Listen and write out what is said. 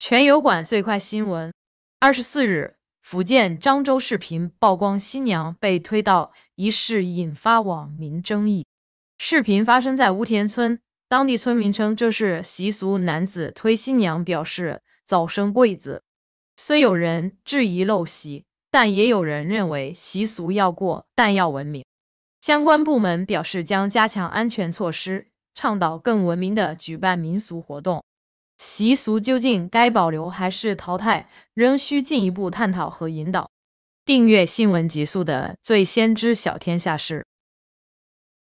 全油管最快新闻：二十四日，福建漳州视频曝光新娘被推到一事引发网民争议。视频发生在乌田村，当地村民称这是习俗，男子推新娘表示早生贵子。虽有人质疑陋习，但也有人认为习俗要过，但要文明。相关部门表示将加强安全措施，倡导更文明的举办民俗活动。习俗究竟该保留还是淘汰，仍需进一步探讨和引导。订阅《新闻极速》的最先知晓天下事。